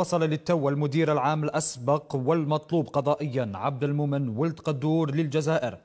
وصل للتو المدير العام الأسبق والمطلوب قضائيا عبد المؤمن ولد قدور للجزائر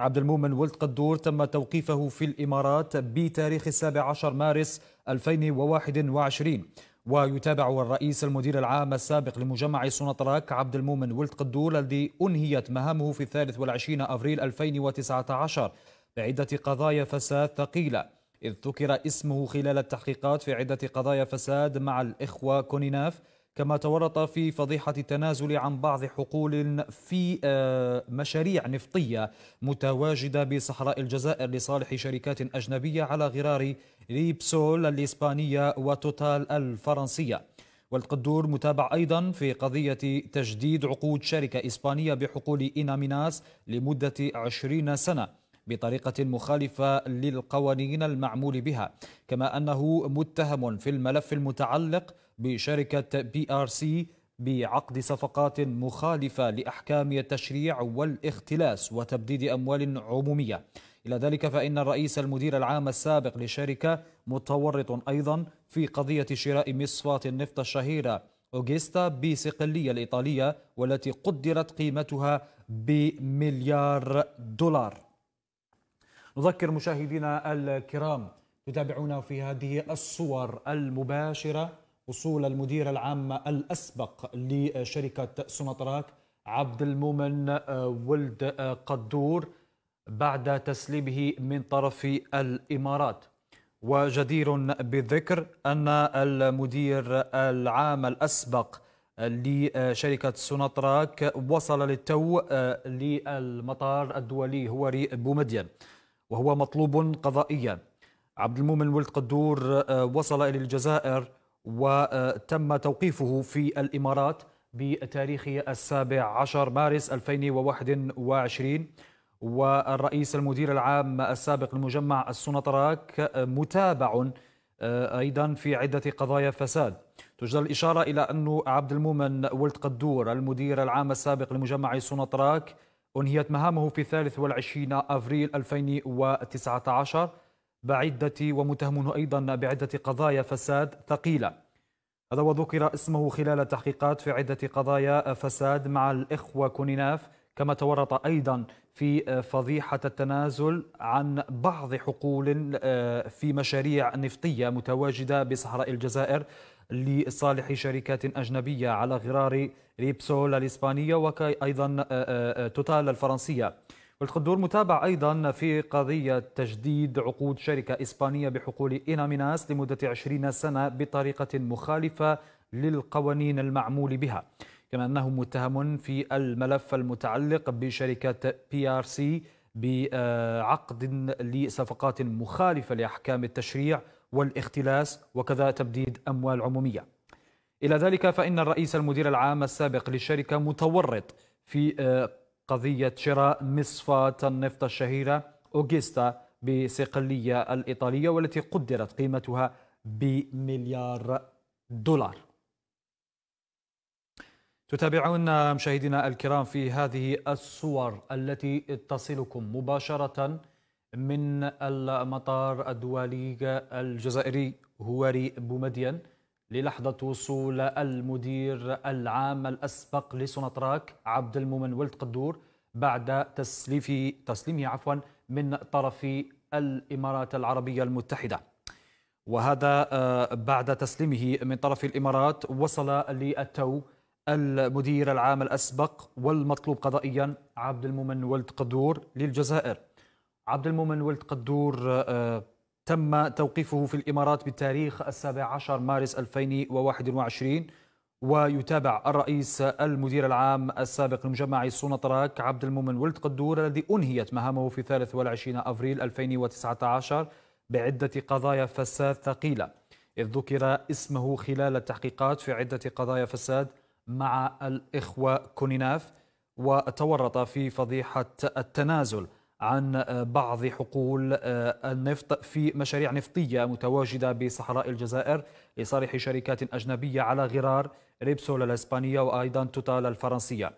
عبد المؤمن ولد قدور تم توقيفه في الإمارات بتاريخ 17 مارس 2021 ويتابع الرئيس المدير العام السابق لمجمع سونطراك عبد المؤمن ولد قدور الذي أنهيت مهامه في 23 أفريل 2019 بعدة قضايا فساد ثقيلة إذ ذكر اسمه خلال التحقيقات في عدة قضايا فساد مع الإخوة كونيناف كما تورط في فضيحة التنازل عن بعض حقول في آه، مشاريع نفطية متواجدة بصحراء الجزائر لصالح شركات أجنبية على غرار ليبسول الإسبانية وتوتال الفرنسية والقدور متابع أيضا في قضية تجديد عقود شركة إسبانية بحقول إناميناس لمدة 20 سنة بطريقة مخالفة للقوانين المعمول بها كما أنه متهم في الملف المتعلق بشركة بي آر سي بعقد صفقات مخالفة لأحكام التشريع والاختلاس وتبديد أموال عمومية إلى ذلك فإن الرئيس المدير العام السابق لشركة متورط أيضا في قضية شراء مصفاة النفط الشهيرة بي بصقلية الإيطالية والتي قدرت قيمتها بمليار دولار نذكر مشاهدينا الكرام تتابعونا في هذه الصور المباشرة وصول المدير العام الأسبق لشركة سوناتراك عبد المؤمن آه، ولد آه، قدور بعد تسليمه من طرف الإمارات وجدير بالذكر أن المدير العام الأسبق لشركة سوناتراك وصل للتو آه، للمطار الدولي هوري بومدين وهو مطلوب قضائيا عبد المؤمن ولد قدور وصل إلى الجزائر وتم توقيفه في الإمارات بتاريخ السابع عشر مارس 2021 والرئيس المدير العام السابق لمجمع السنطراك متابع آه، أيضا في عدة قضايا فساد تجد الإشارة إلى أن عبد المؤمن ولد قدور المدير العام السابق لمجمع سنطراك أنهيت مهامه في 23 أفريل 2019 بعدة ومتهم أيضا بعدة قضايا فساد ثقيلة هذا وذكر اسمه خلال تحقيقات في عدة قضايا فساد مع الإخوة كونيناف كما تورط أيضا في فضيحة التنازل عن بعض حقول آه، في مشاريع نفطية متواجدة بصحراء الجزائر لصالح شركات أجنبية على غرار ريبسول الإسبانية وأيضا آه، آه، توتال الفرنسية الخدور متابع أيضا في قضية تجديد عقود شركة إسبانية بحقول إيناميناس لمدة 20 سنة بطريقة مخالفة للقوانين المعمول بها كما أنه متهم في الملف المتعلق بشركة بي آر سي بعقد لصفقات مخالفة لأحكام التشريع والاختلاس وكذا تبديد أموال عمومية إلى ذلك فإن الرئيس المدير العام السابق للشركة متورط في آه، قضية شراء مصفاة النفط الشهيرة أوغيستا بصقلية الإيطالية والتي قدرت قيمتها بمليار دولار تتابعون مشاهدينا الكرام في هذه الصور التي تصلكم مباشرة من المطار الدولي الجزائري هواري بومدين للحظة وصول المدير العام الأسبق لسونطراك عبد المؤمن ولد قدور بعد تسليف تسليمه عفوا من طرف الإمارات العربية المتحدة وهذا آه، بعد تسليمه من طرف الإمارات وصل للتو المدير العام الأسبق والمطلوب قضائيا عبد المؤمن ولد قدور للجزائر عبد المؤمن ولد قدور آه، تم توقيفه في الإمارات بتاريخ السابع عشر مارس 2021 ويتابع الرئيس المدير العام السابق لمجمع طراك عبد المؤمن ولد قدور الذي أنهيت مهامه في 23 أفريل 2019 بعدة قضايا فساد ثقيلة إذ ذكر اسمه خلال التحقيقات في عدة قضايا فساد مع الإخوة كونيناف وتورط في فضيحة التنازل عن آه، بعض حقول آه، النفط في مشاريع نفطية متواجدة بصحراء الجزائر لصالح شركات أجنبية على غرار ريبسول الإسبانية وأيضا توتال الفرنسية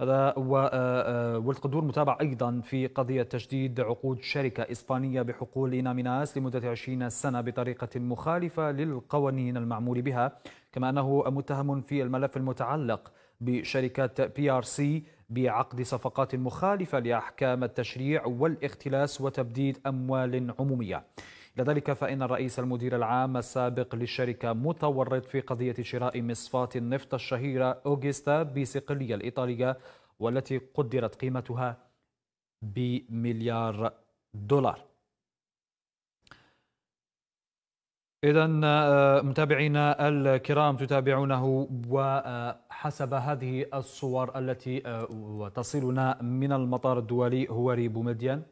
هذا آه، والقدور متابع أيضا في قضية تجديد عقود شركة إسبانية بحقول إيناميناس لمدة 20 سنة بطريقة مخالفة للقوانين المعمول بها كما أنه متهم في الملف المتعلق بشركة بي آر سي بعقد صفقات مخالفة لأحكام التشريع والاختلاس وتبديد أموال عمومية لذلك فإن الرئيس المدير العام السابق للشركة متورط في قضية شراء مصفاة النفط الشهيرة أوغستا بصقلية الإيطالية والتي قدرت قيمتها بمليار دولار إذا آه، متابعينا الكرام تتابعونه وحسب هذه الصور التي آه، تصلنا من المطار الدولي هواري بومدين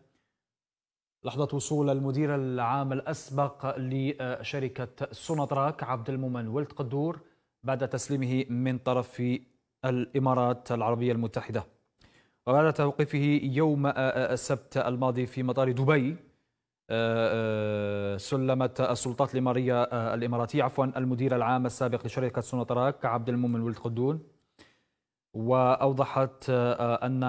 لحظة وصول المدير العام الأسبق لشركة سوناتراك عبد المؤمن ولد قدور بعد تسليمه من طرف الإمارات العربية المتحدة وبعد توقيفه يوم آه، السبت الماضي في مطار دبي آه، آه، سلمة السلطات الإمارية آه، الإماراتية عفوا المدير العام السابق لشركة سوناتراك عبد المؤمن ولد قدون وأوضحت أن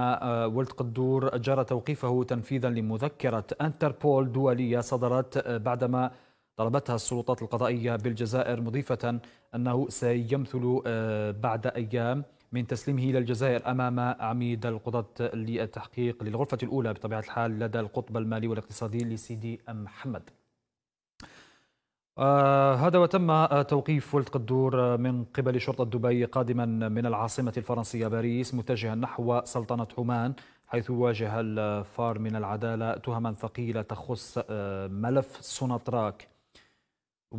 ولد قدور جرى توقيفه تنفيذا لمذكرة أنتربول دولية صدرت بعدما طلبتها السلطات القضائية بالجزائر مضيفة أنه سيمثل بعد أيام من تسليمه إلى الجزائر أمام عميد القضاة للتحقيق للغرفة الأولى بطبيعة الحال لدى القطب المالي والاقتصادي لسيدي محمد آه هذا وتم توقيف ولد قدور من قبل شرطة دبي قادما من العاصمة الفرنسية باريس متجها نحو سلطنة عمان حيث واجه الفار من العدالة تهما ثقيلة تخص آه، ملف سوناتراك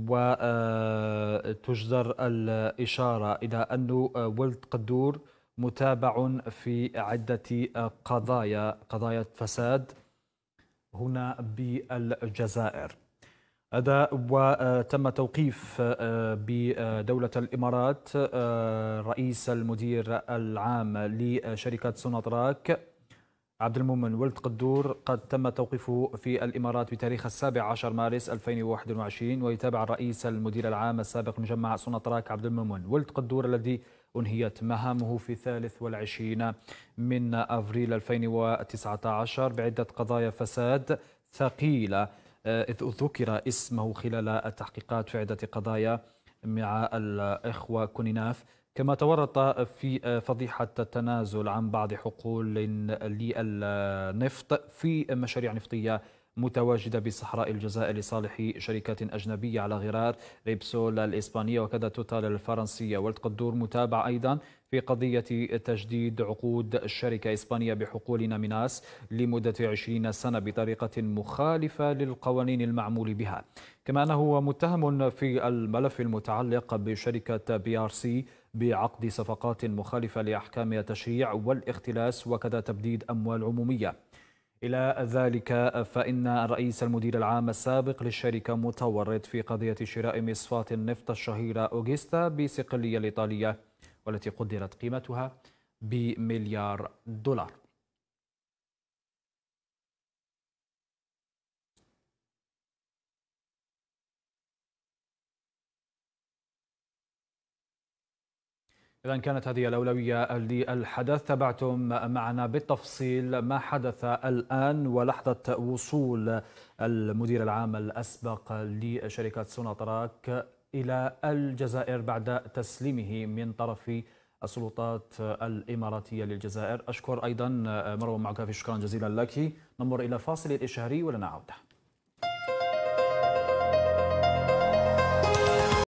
وتجدر آه، الإشارة إلى أن آه، ولد قدور متابع في عدة آه، قضايا قضايا فساد هنا بالجزائر هذا وتم توقيف بدولة الإمارات رئيس المدير العام لشركة سوناطراك عبد المؤمن ولد قدور قد تم توقيفه في الإمارات بتاريخ السابع عشر مارس 2021 ويتابع الرئيس المدير العام السابق مجمع سونطراك عبد المؤمن ولد قدور الذي أنهيت مهامه في 23 من أفريل 2019 بعدة قضايا فساد ثقيلة آه، إذ ذكر اسمه خلال التحقيقات في عدة قضايا مع الإخوة كونيناف كما تورط في فضيحة التنازل عن بعض حقول للنفط في مشاريع نفطية متواجدة بصحراء الجزائر لصالح شركات أجنبية على غرار ريبسول الإسبانية وكذا توتال الفرنسية والتقدور متابع أيضا في قضية تجديد عقود الشركة إسبانية بحقول ناميناس لمدة 20 سنة بطريقة مخالفة للقوانين المعمول بها كما أنه متهم في الملف المتعلق بشركة بي آر سي بعقد صفقات مخالفة لأحكام التشريع والاختلاس وكذا تبديد أموال عمومية إلى ذلك فإن الرئيس المدير العام السابق للشركة متورط في قضية شراء مصفاة النفط الشهيرة أوغستا بصقلية الإيطالية والتي قدرت قيمتها بمليار دولار إذا كانت هذه الأولوية للحدث تابعتم معنا بالتفصيل ما حدث الآن ولحظة وصول المدير العام الأسبق لشركة سوناطراك إلى الجزائر بعد تسليمه من طرف السلطات الإماراتية للجزائر أشكر أيضا مروة معكافي شكرا جزيلا لك نمر إلى فاصل الإشهاري ولنا عوده